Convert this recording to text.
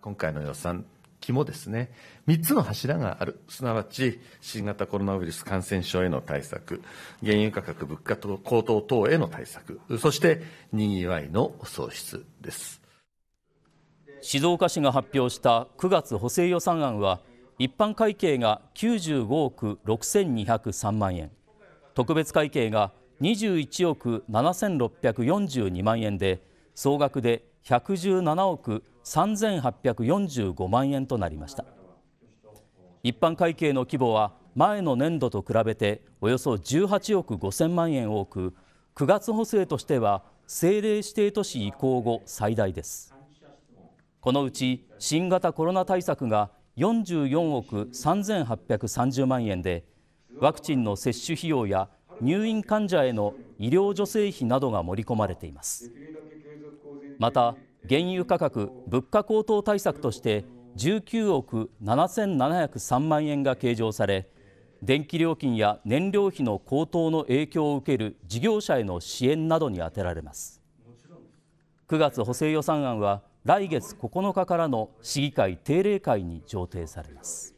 今回の予算肝ですね、3つの柱がある、すなわち新型コロナウイルス感染症への対策、原油価格、物価高騰等への対策、そしてにぎわいの創出です。静岡市が発表した9月補正予算案は、一般会計が95億6203万円、特別会計が21億7642万円で、総額で117億3845万円となりました一般会計の規模は前の年度と比べておよそ18億5000万円多く9月補正としては政令指定都市移行後最大ですこのうち新型コロナ対策が44億3830万円でワクチンの接種費用や入院患者への医療助成費などが盛り込まれていますまた原油価格物価高騰対策として19億7703万円が計上され電気料金や燃料費の高騰の影響を受ける事業者への支援などに充てられます9月補正予算案は来月9日からの市議会定例会に上呈されます